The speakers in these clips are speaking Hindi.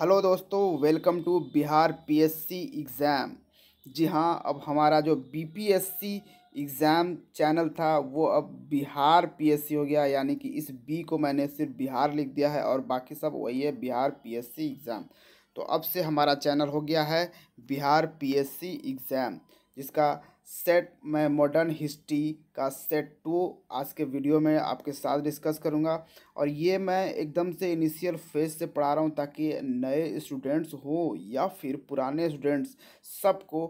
हेलो दोस्तों welcome to Bihar PSC exam जी हाँ अब हमारा जो बीपीएससी एग्ज़ाम चैनल था वो अब बिहार पीएससी हो गया यानी कि इस बी को मैंने सिर्फ बिहार लिख दिया है और बाकी सब वही है बिहार पीएससी एग्ज़ाम तो अब से हमारा चैनल हो गया है बिहार पीएससी एग्ज़ाम जिसका सेट मैं मॉडर्न हिस्ट्री का सेट टू आज के वीडियो में आपके साथ डिस्कस करूंगा और ये मैं एकदम से इनिशियल फेज से पढ़ा रहा हूं ताकि नए स्टूडेंट्स हो या फिर पुराने स्टूडेंट्स सबको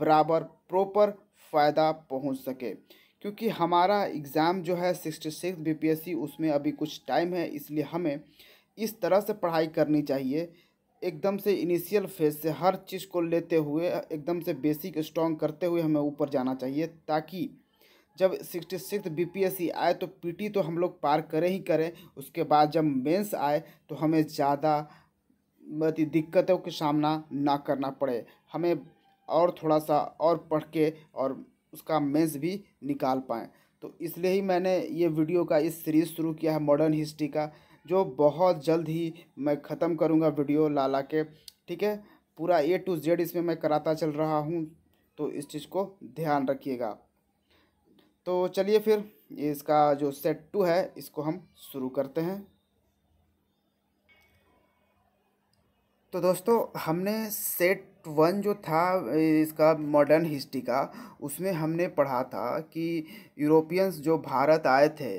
बराबर प्रॉपर फ़ायदा पहुंच सके क्योंकि हमारा एग्ज़ाम जो है सिक्सटी सिक्स बी उसमें अभी कुछ टाइम है इसलिए हमें इस तरह से पढ़ाई करनी चाहिए एकदम से इनिशियल फेज से हर चीज़ को लेते हुए एकदम से बेसिक स्ट्रॉन्ग करते हुए हमें ऊपर जाना चाहिए ताकि जब सिक्सटी सिक्स बी आए तो पीटी तो हम लोग पार करें ही करें उसके बाद जब मेंस आए तो हमें ज़्यादा दिक्कतों का सामना ना करना पड़े हमें और थोड़ा सा और पढ़ के और उसका मेंस भी निकाल पाएँ तो इसलिए ही मैंने ये वीडियो का इस सीरीज़ शुरू किया है मॉडर्न हिस्ट्री का जो बहुत जल्द ही मैं ख़त्म करूँगा वीडियो ला ला के ठीक है पूरा ए टू जेड इसमें मैं कराता चल रहा हूँ तो इस चीज़ को ध्यान रखिएगा तो चलिए फिर इसका जो सेट टू है इसको हम शुरू करते हैं तो दोस्तों हमने सेट वन जो था इसका मॉडर्न हिस्ट्री का उसमें हमने पढ़ा था कि यूरोपियंस जो भारत आए थे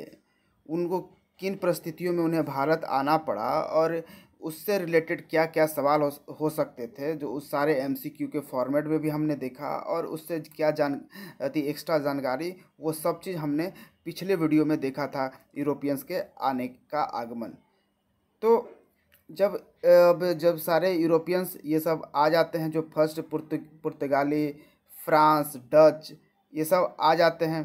उनको किन परिस्थितियों में उन्हें भारत आना पड़ा और उससे रिलेटेड क्या क्या सवाल हो हो सकते थे जो उस सारे एम सी क्यू के फॉर्मेट में भी हमने देखा और उससे क्या जान अति एक्स्ट्रा जानकारी वो सब चीज़ हमने पिछले वीडियो में देखा था यूरोपियंस के आने का आगमन तो जब जब सारे यूरोपियंस ये सब आ जाते हैं जो फर्स्ट पुर्तगाली फ्रांस डच ये सब आ जाते हैं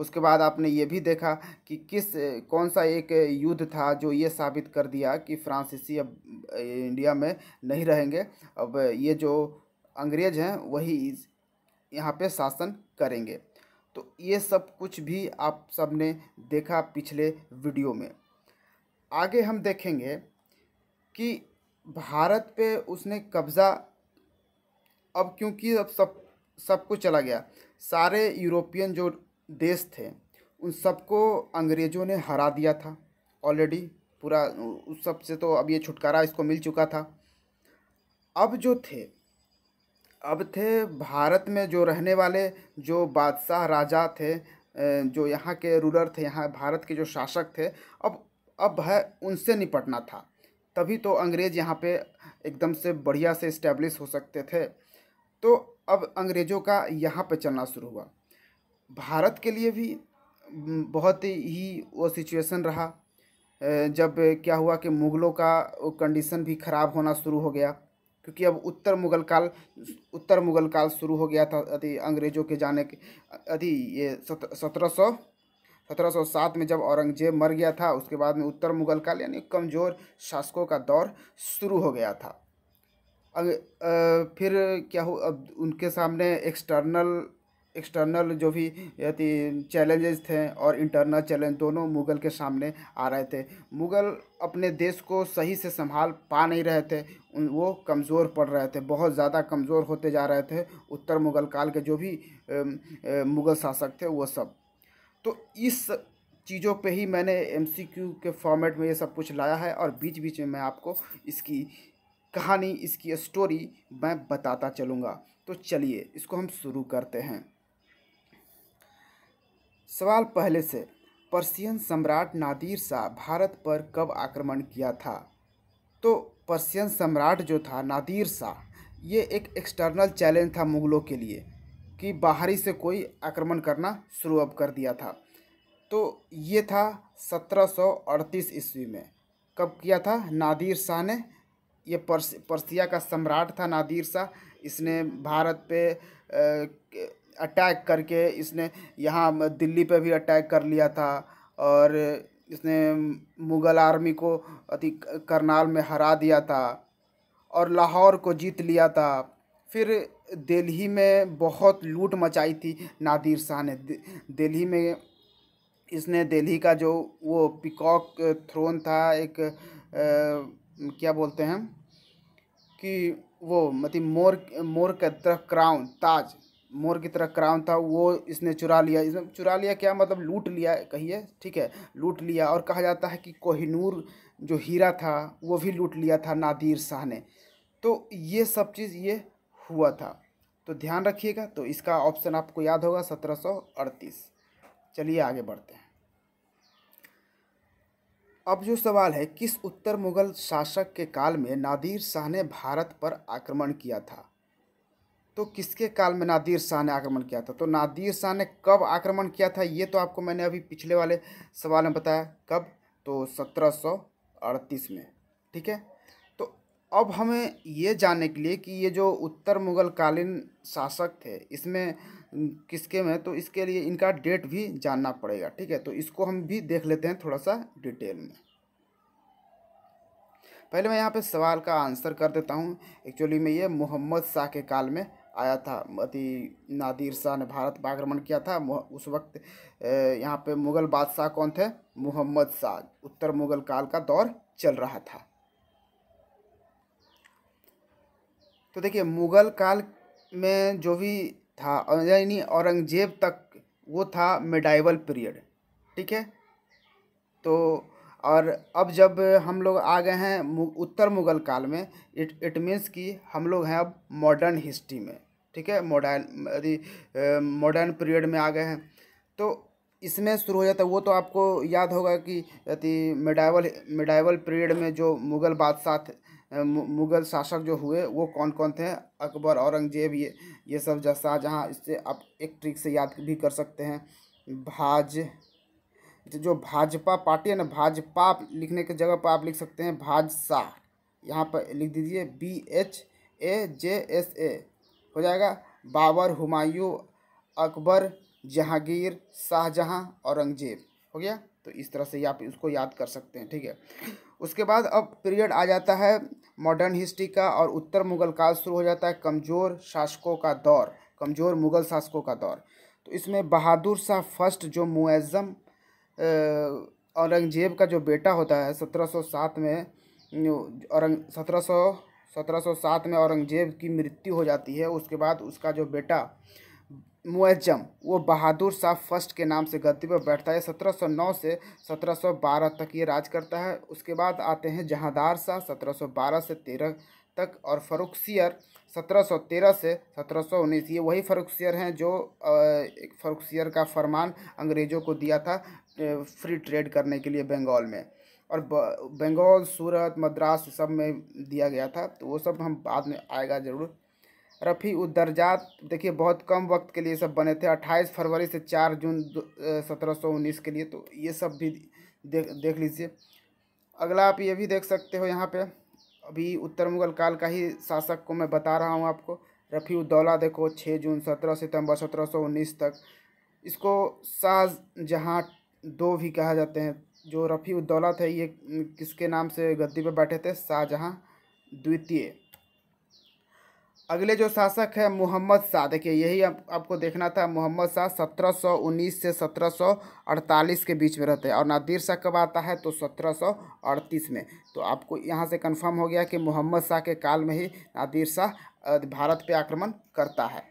उसके बाद आपने ये भी देखा कि किस कौन सा एक युद्ध था जो ये साबित कर दिया कि फ्रांसीसी अब इंडिया में नहीं रहेंगे अब ये जो अंग्रेज हैं वही यहाँ पे शासन करेंगे तो ये सब कुछ भी आप सब ने देखा पिछले वीडियो में आगे हम देखेंगे कि भारत पे उसने कब्ज़ा अब क्योंकि अब सब सब कुछ चला गया सारे यूरोपियन जो देश थे उन सबको अंग्रेज़ों ने हरा दिया था ऑलरेडी पूरा उस सब से तो अब ये छुटकारा इसको मिल चुका था अब जो थे अब थे भारत में जो रहने वाले जो बादशाह राजा थे जो यहाँ के रूलर थे यहाँ भारत के जो शासक थे अब अब है उनसे निपटना था तभी तो अंग्रेज़ यहाँ पे एकदम से बढ़िया से इस्टेब्लिश हो सकते थे तो अब अंग्रेज़ों का यहाँ पे चलना शुरू हुआ भारत के लिए भी बहुत ही वो सिचुएशन रहा जब क्या हुआ कि मुग़लों का कंडीशन भी ख़राब होना शुरू हो गया क्योंकि अब उत्तर मुग़ल काल उत्तर मुग़ल काल शुरू हो गया था अति अंग्रेज़ों के जाने के अति ये सत्रह सौ सत्रह सौ सात में जब औरंगजेब मर गया था उसके बाद में उत्तर मुग़ल काल यानी कमज़ोर शासकों का दौर शुरू हो गया था अब फिर क्या हो अब उनके सामने एक्सटर्नल एक्सटर्नल जो भी यदि चैलेंजेस थे और इंटरनल चैलेंज दोनों मुग़ल के सामने आ रहे थे मुग़ल अपने देश को सही से संभाल पा नहीं रहे थे उन वो कमज़ोर पड़ रहे थे बहुत ज़्यादा कमज़ोर होते जा रहे थे उत्तर मुग़ल काल के जो भी मुग़ल शासक थे वो सब तो इस चीज़ों पे ही मैंने एमसीक्यू के फॉर्मेट में ये सब कुछ लाया है और बीच बीच में मैं आपको इसकी कहानी इसकी स्टोरी मैं बताता चलूँगा तो चलिए इसको हम शुरू करते हैं सवाल पहले से पर्सियन सम्राट नादिर शाह भारत पर कब आक्रमण किया था तो पर्सियन सम्राट जो था नादिर शाह ये एक एक्सटर्नल चैलेंज था मुग़लों के लिए कि बाहरी से कोई आक्रमण करना शुरू अब कर दिया था तो ये था 1738 ईस्वी में कब किया था नादिर शाह ने ये पर्स, पर्सिया का सम्राट था नादिर शाह इसने भारत पे अटैक करके इसने यहाँ दिल्ली पे भी अटैक कर लिया था और इसने मुग़ल आर्मी को अति करनाल में हरा दिया था और लाहौर को जीत लिया था फिर दिल्ली में बहुत लूट मचाई थी नादिर शाह ने दिल्ली में इसने दिल्ली का जो वो पिकॉक थ्रोन था एक आ, क्या बोलते हैं कि वो मतलब मोर मोर के तरह क्राउन ताज मोर की तरह क्राउन था वो इसने चुरा लिया इसने चुरा लिया क्या मतलब लूट लिया कहिए ठीक है लूट लिया और कहा जाता है कि कोहिनूर जो हीरा था वो भी लूट लिया था नादिर शाह ने तो ये सब चीज़ ये हुआ था तो ध्यान रखिएगा तो इसका ऑप्शन आपको याद होगा सत्रह सौ अड़तीस चलिए आगे बढ़ते हैं अब जो सवाल है किस उत्तर मुगल शासक के काल में नादिर शाह ने भारत पर आक्रमण किया था तो किसके काल में नादिर शाह ने आक्रमण किया था तो नादिर शाह ने कब आक्रमण किया था ये तो आपको मैंने अभी पिछले वाले सवाल में बताया कब तो सत्रह सौ अड़तीस में ठीक है तो अब हमें ये जानने के लिए कि ये जो उत्तर मुगल कालीन शासक थे इसमें किसके में तो इसके लिए इनका डेट भी जानना पड़ेगा ठीक है तो इसको हम भी देख लेते हैं थोड़ा सा डिटेल में पहले मैं यहाँ पे सवाल का आंसर कर देता हूँ एक्चुअली में ये मोहम्मद शाह के काल में आया था अति नादिर शाह ने भारत पर आक्रमण किया था उस वक्त यहाँ पे मुग़ल बादशाह कौन थे मोहम्मद शाह उत्तर मुग़ल काल का दौर चल रहा था तो देखिए मुग़ल काल में जो भी था यानी औरंगजेब तक वो था मेडाइवल पीरियड ठीक है तो और अब जब हम लोग आ गए हैं उत्तर मुगल काल में इट इट मीन्स कि हम लोग हैं अब मॉडर्न हिस्ट्री में ठीक है मॉडर्न यदि मॉडर्न पीरियड में आ गए हैं तो इसमें शुरू हो जाता है वो तो आपको याद होगा कि यदि मेडाइवल मेडाइवल पीरियड में जो मुग़ल बादशाह मुग़ल शासक जो हुए वो कौन कौन थे अकबर औरंगजेब ये ये सब जैसा जहाँ इससे आप एक ट्रिक से याद भी कर सकते हैं भाज जो भाजपा पार्टी है ना भाजपा लिखने के जगह पर आप लिख सकते हैं भाजसा यहाँ पर लिख दीजिए B H A J S A हो जाएगा बाबर हुमायूं अकबर जहांगीर शाहजहाँ औरंगजेब हो गया तो इस तरह से आप इसको याद कर सकते हैं ठीक है उसके बाद अब पीरियड आ जाता है मॉडर्न हिस्ट्री का और उत्तर मुगल काल शुरू हो जाता है कमज़ोर शासकों का दौर कमज़ोर मुगल शासकों का दौर तो इसमें बहादुर शाह फर्स्ट जो मुआज़म औरंगजेब का जो बेटा होता है सात में औरंग सत्रह 1707 में औरंगजेब की मृत्यु हो जाती है उसके बाद उसका जो बेटा मुआजम वो बहादुर शाह फर्स्ट के नाम से गद्दी पर बैठता है 1709 से 1712 तक ये राज करता है उसके बाद आते हैं जहादार शाह 1712 से 13 तक और फरुखसियर 1713 से 1719 ये वही फरुखसियर हैं जो फरुखसियर का फरमान अंग्रेज़ों को दिया था फ्री ट्रेड करने के लिए बंगाल में और बंगाल सूरत मद्रास सब में दिया गया था तो वो सब हम बाद में आएगा ज़रूर रफ़ी उदरजात देखिए बहुत कम वक्त के लिए सब बने थे 28 फरवरी से 4 जून सत्रह के लिए तो ये सब भी देख देख लीजिए अगला आप ये भी देख सकते हो यहाँ पे अभी उत्तर मुगल काल का ही शासक को मैं बता रहा हूँ आपको रफ़ी उद्दौला देखो 6 जून 17 सितंबर 1719 तक इसको शाहजहाँ दो भी कहा जाते हैं जो रफ़ी उद्दौला थे ये किसके नाम से गद्दी पर बैठे थे शाहजहाँ द्वितीय अगले जो शासक है मोहम्मद शाह देखिए यही आप, आपको देखना था मोहम्मद शाह 1719 से 1748 के बीच में रहते हैं और नादिर शाह कब आता है तो 1738 में तो आपको यहाँ से कंफर्म हो गया कि मोहम्मद शाह के काल में ही नादिर शाह भारत पे आक्रमण करता है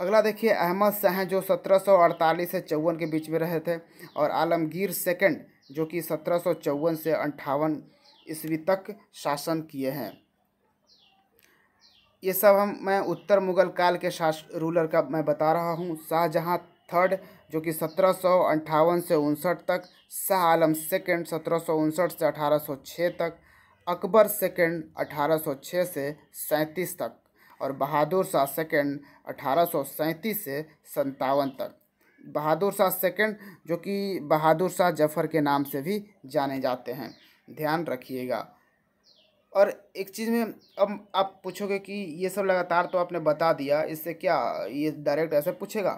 अगला देखिए अहमद शाह जो 1748 से चौवन के बीच में रहे थे और आलमगीर सेकंड जो कि सत्रह से अंठावन ईस्वी तक शासन किए हैं ये सब हम मैं उत्तर मुगल काल के शास रूलर का मैं बता रहा हूँ शाहजहाँ थर्ड जो कि सत्रह से उनसठ तक शाह आलम सेकेंड सत्रह से 1806 तक अकबर सौ 1806 से सैंतीस तक और बहादुर शाह सेकंड अठारह से संतावन तक बहादुर शाह सेकेंड जो कि बहादुर शाह जफर के नाम से भी जाने जाते हैं ध्यान रखिएगा और एक चीज़ में अब आप पूछोगे कि ये सब लगातार तो आपने बता दिया इससे क्या ये डायरेक्ट ऐसे पूछेगा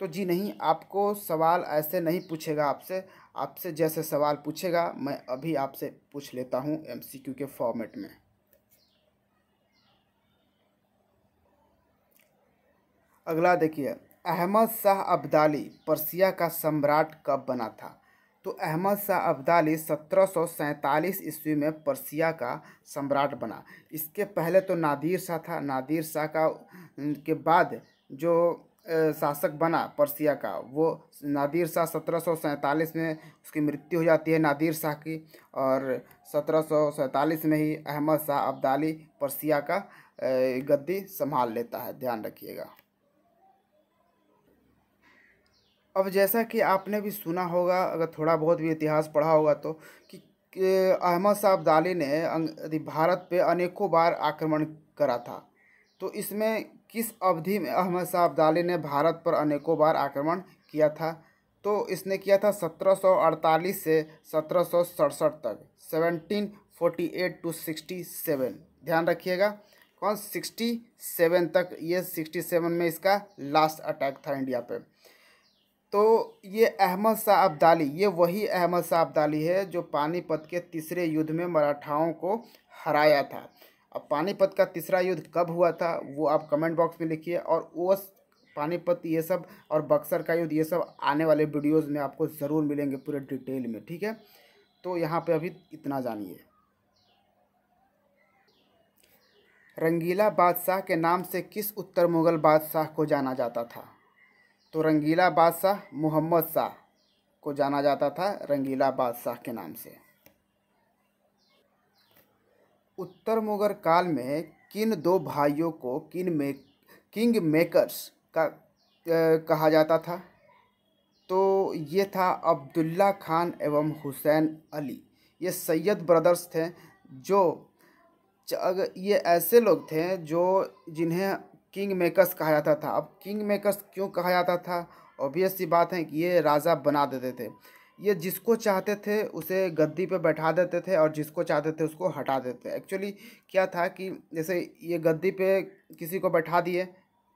तो जी नहीं आपको सवाल ऐसे नहीं पूछेगा आपसे आपसे जैसे सवाल पूछेगा मैं अभी आपसे पूछ लेता हूँ एमसीक्यू के फॉर्मेट में अगला देखिए अहमद शाह अब्दाली पर्सिया का सम्राट कब बना था तो अहमद शाह अब्दाली सत्रह ईस्वी में पर्सिया का सम्राट बना इसके पहले तो नादिर शाह था नादिर शाह का के बाद जो शासक बना पर्सिया का वो नादिर शाह सत्रह में उसकी मृत्यु हो जाती है नादिर शाह की और सत्रह में ही अहमद शाह अब्दाली पर्सिया का गद्दी संभाल लेता है ध्यान रखिएगा अब जैसा कि आपने भी सुना होगा अगर थोड़ा बहुत भी इतिहास पढ़ा होगा तो कि अहमद शाह अब्दाली ने भारत पे अनेकों बार आक्रमण करा था तो इसमें किस अवधि में अहमद शाह अब्दाली ने भारत पर अनेकों बार आक्रमण किया था तो इसने किया था 1748 से सत्रह तक 1748 टू 67 ध्यान रखिएगा कौन 67 तक ये 67 में इसका लास्ट अटैक था इंडिया पर तो ये अहमद शाह अब्दाली ये वही अहमद शाह अब्दाली है जो पानीपत के तीसरे युद्ध में मराठाओं को हराया था अब पानीपत का तीसरा युद्ध कब हुआ था वो आप कमेंट बॉक्स में लिखिए और वो पानीपत ये सब और बक्सर का युद्ध ये सब आने वाले वीडियोस में आपको ज़रूर मिलेंगे पूरे डिटेल में ठीक है तो यहाँ पे अभी इतना जानिए रंगीला बादशाह के नाम से किस उत्तर मुगल बादशाह को जाना जाता था तो रंगीला बादशाह मोहम्मद शाह को जाना जाता था रंगीला बादशाह के नाम से उत्तर मुगल काल में किन दो भाइयों को किन मे किंग मेकर्स का कहा जाता था तो ये था अब्दुल्ला खान एवं हुसैन अली ये सैयद ब्रदर्स थे जो ये ऐसे लोग थे जो जिन्हें किंग मेकर्स कहा जाता था अब किंग मेकर्स क्यों कहा जाता था ऑब्वियस सी बात है कि ये राजा बना देते थे ये जिसको चाहते थे उसे गद्दी पे बैठा देते थे और जिसको चाहते थे उसको हटा देते थे एक्चुअली क्या था कि जैसे ये गद्दी पे किसी को बैठा दिए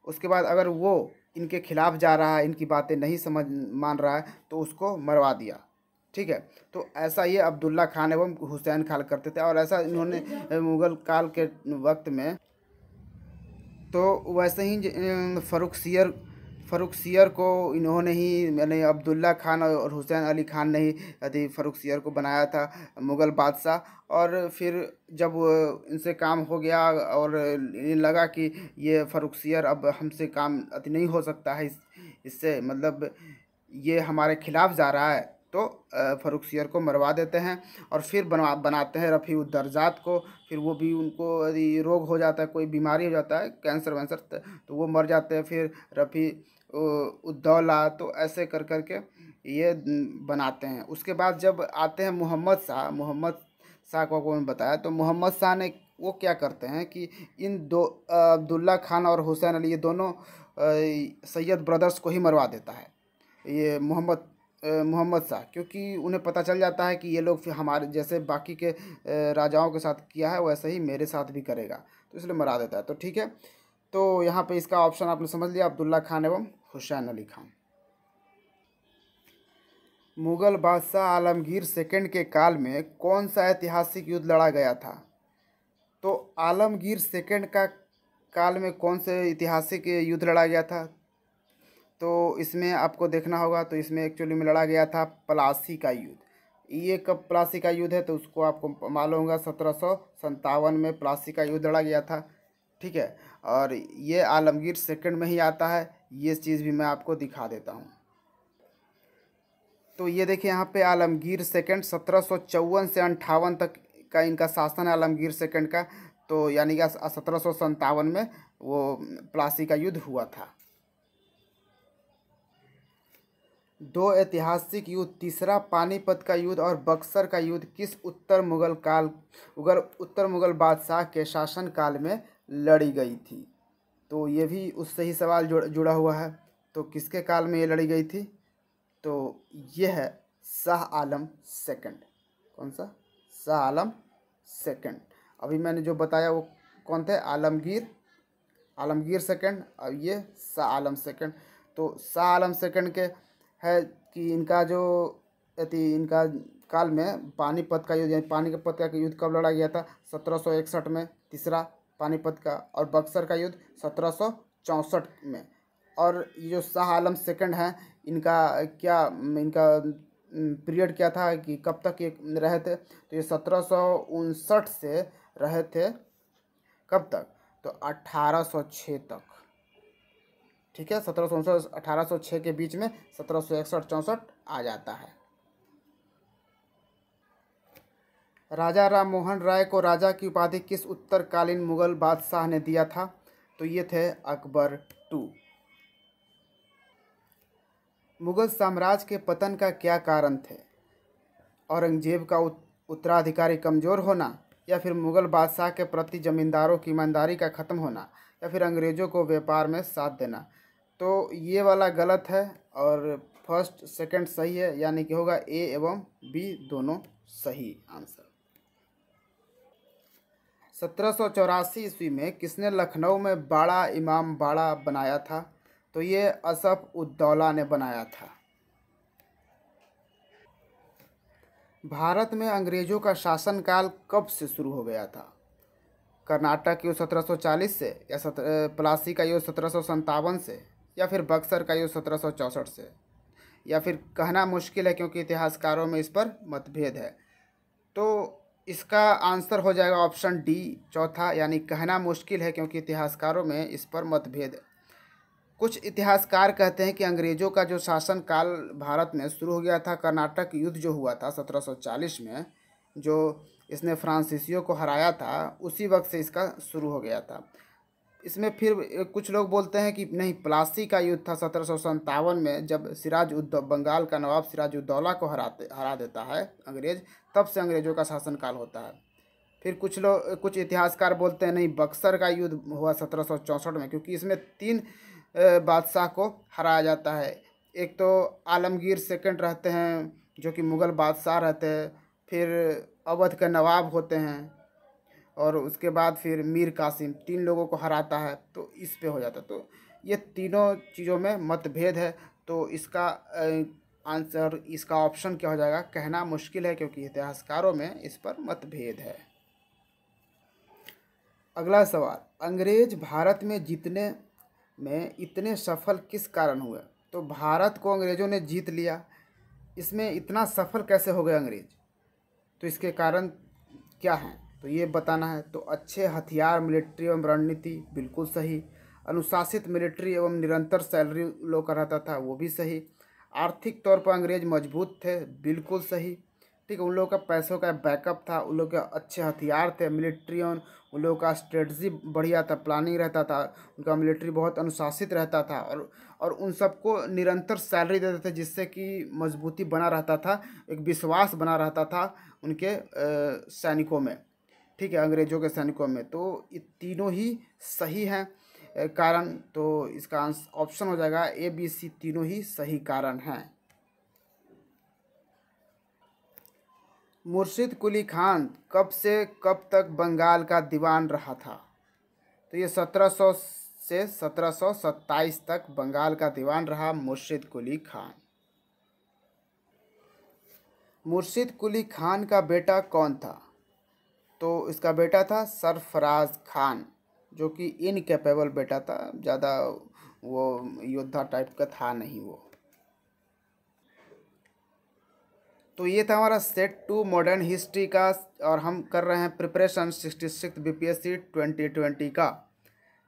उसके बाद अगर वो इनके खिलाफ जा रहा है इनकी बातें नहीं समझ मान रहा है तो उसको मरवा दिया ठीक है तो ऐसा ये अब्दुल्ला खान एवं हुसैन खान करते थे और ऐसा इन्होंने अच्छा, तो मुग़ल काल के वक्त में तो वैसे ही अं, फरूख़ फरुखसियर को इन्होंने ही यानी अब्दुल्ला खान और हुसैन अली खान ने ही यदि फरुखसियर को बनाया था मुग़ल बादशाह और फिर जब इनसे काम हो गया और लगा कि ये फरुखसियर अब हमसे काम अति नहीं हो सकता है इस इससे मतलब ये हमारे खिलाफ़ जा रहा है तो फरूख सियर को मरवा देते हैं और फिर बनवा बनाते हैं रफ़ी उदरजात को फिर वो भी उनको यदि रोग हो जाता है कोई बीमारी हो जाता है कैंसर वैंसर तो वो मर जाते हैं फिर रफ़ी उद्दौला तो ऐसे कर कर के ये बनाते हैं उसके बाद जब आते हैं मोहम्मद शाह मोहम्मद शाह को कौन बताया तो मोहम्मद शाह ने वो क्या करते हैं कि इन दो अब्दुल्ला खान और हुसैन अली ये दोनों सैयद ब्रदर्स को ही मरवा देता है ये मोहम्मद मोहम्मद शाह क्योंकि उन्हें पता चल जाता है कि ये लोग फिर हमारे जैसे बाकी के राजाओं के साथ किया है वैसे ही मेरे साथ भी करेगा तो इसलिए मरा देता है तो ठीक है तो यहाँ पे इसका ऑप्शन आपने समझ लिया अब्दुल्ला खान एवं हुसैन अली खान मुग़ल बादशाह आलमगीर सेकेंड के काल में कौन सा ऐतिहासिक युद्ध लड़ा गया था तो आलमगीर सेकेंड का काल में कौन से ऐतिहासिक युद्ध लड़ा गया था तो इसमें आपको देखना होगा तो इसमें एक्चुअली में लड़ा गया था प्लासी का युद्ध ये कब प्लासी का युद्ध है तो उसको आपको मालूम होगा सत्रह में प्लासी का युद्ध लड़ा गया था ठीक है और ये आलमगीर सेकंड में ही आता है ये चीज़ भी मैं आपको दिखा देता हूँ तो ये देखिए यहाँ पे आलमगीर सेकंड सत्रह से अंठावन तक का इनका शासन है आलमगीर सेकंड का तो यानी कि सत्रह में वो प्लासी का युद्ध हुआ था दो ऐतिहासिक युद्ध तीसरा पानीपत का युद्ध और बक्सर का युद्ध किस उत्तर मुगल काल उगर उत्तर मुगल बादशाह के शासन काल में लड़ी गई थी तो ये भी उससे ही सवाल जुड़ जुड़ा हुआ है तो किसके काल में ये लड़ी गई थी तो ये है शाह आलम सेकंड कौन सा शाह आलम सेकंड अभी मैंने जो बताया वो कौन थे आलमगीर आलमगीर सेकंड और ये शाह आलम सेकंड तो शाह आलम सेकंड के है कि इनका जो अति इनका काल में पानीपत का युद्ध यानी पानीपत का युद्ध कब लड़ा गया था सत्रह में तीसरा पानीपत का और बक्सर का युद्ध सत्रह में और ये जो शाह आलम सेकंड हैं इनका क्या इनका पीरियड क्या था कि कब तक ये रहे थे तो ये सत्रह से रहे थे कब तक तो 1806 तक ठीक है सत्रह सौ उनसठ अठारह सौ छः के बीच में सत्रह सौ इकसठ चौंसठ आ जाता है राजा राम मोहन राय को राजा की उपाधि किस उत्तरकालीन मुगल बादशाह ने दिया था तो ये थे अकबर टू मुगल साम्राज्य के पतन का क्या कारण थे औरंगजेब का उत्तराधिकारी कमज़ोर होना या फिर मुगल बादशाह के प्रति जमींदारों की ईमानदारी का ख़त्म होना या फिर अंग्रेज़ों को व्यापार में साथ देना तो ये वाला गलत है और फर्स्ट सेकंड सही है यानी कि होगा ए एवं बी दोनों सही आंसर सत्रह सौ चौरासी ईस्वी में किसने लखनऊ में बाड़ा इमाम बाड़ा बनाया था तो ये असफ उद्दौला ने बनाया था भारत में अंग्रेज़ों का शासनकाल कब से शुरू हो गया था कर्नाटक युद्ध सत्रह सौ चालीस से या सत्र प्लासी का युद्ध सत्रह सौ से या फिर बक्सर का युद्ध सत्रह से या फिर कहना मुश्किल है क्योंकि इतिहासकारों में इस पर मतभेद है तो इसका आंसर हो जाएगा ऑप्शन डी चौथा यानी कहना मुश्किल है क्योंकि इतिहासकारों में इस पर मतभेद कुछ इतिहासकार कहते हैं कि अंग्रेज़ों का जो शासन काल भारत में शुरू हो गया था कर्नाटक युद्ध जो हुआ था 1740 में जो इसने फ्रांसीसियों को हराया था उसी वक्त से इसका शुरू हो गया था इसमें फिर कुछ लोग बोलते हैं कि नहीं प्लासी का युद्ध था सत्रह में जब सिराज उद बंगाल का नवाब सिराज उद्दौला को हराते हरा देता है अंग्रेज तब से अंग्रेज़ों का शासनकाल होता है फिर कुछ लोग कुछ इतिहासकार बोलते हैं नहीं बक्सर का युद्ध हुआ सत्रह में क्योंकि इसमें तीन बादशाह को हराया जाता है एक तो आलमगीर सेकेंड रहते हैं जो कि मुग़ल बादशाह रहते हैं फिर अवध के नवाब होते हैं और उसके बाद फिर मीर कासिम तीन लोगों को हराता है तो इस पे हो जाता तो ये तीनों चीज़ों में मतभेद है तो इसका आंसर इसका ऑप्शन क्या हो जाएगा कहना मुश्किल है क्योंकि इतिहासकारों में इस पर मतभेद है अगला सवाल अंग्रेज भारत में जीतने में इतने सफल किस कारण हुए तो भारत को अंग्रेज़ों ने जीत लिया इसमें इतना सफल कैसे हो गए अंग्रेज तो इसके कारण क्या हैं तो ये बताना है तो अच्छे हथियार मिलिट्री एवं रणनीति बिल्कुल सही अनुशासित मिलिट्री एवं निरंतर सैलरी लो का रहता था वो भी सही आर्थिक तौर पर अंग्रेज मजबूत थे बिल्कुल सही ठीक है उन लोगों का पैसों का बैकअप था उन लोग के अच्छे हथियार थे मिलिट्री और उन लोगों का स्ट्रेटजी बढ़िया था प्लानिंग रहता था उनका मिलिट्री बहुत अनुशासित रहता था और और उन सबको निरंतर सैलरी देते थे जिससे कि मजबूती बना रहता था एक विश्वास बना रहता था उनके सैनिकों में ठीक है अंग्रेज़ों के सैनिकों में तो ये तीनों ही सही हैं कारण तो इसका ऑप्शन हो जाएगा ए बी सी तीनों ही सही कारण हैं मुर्शिद कुली खान कब से कब तक बंगाल का दीवान रहा था तो ये सत्रह सौ से सत्रह सौ सत्ताईस तक बंगाल का दीवान रहा मुर्शिद कुली खान मुर्शिद कुली खान का बेटा कौन था तो इसका बेटा था सरफराज खान जो कि इनकेपेबल बेटा था ज़्यादा वो योद्धा टाइप का था नहीं वो तो ये था हमारा सेट टू मॉडर्न हिस्ट्री का और हम कर रहे हैं preparation sixty six B P S C twenty twenty का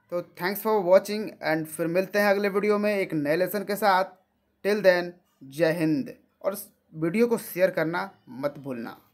तो थैंक्स फॉर वॉचिंग एंड फिर मिलते हैं अगले वीडियो में एक नए लेसन के साथ टिल देन जय हिंद और वीडियो को शेयर करना मत भूलना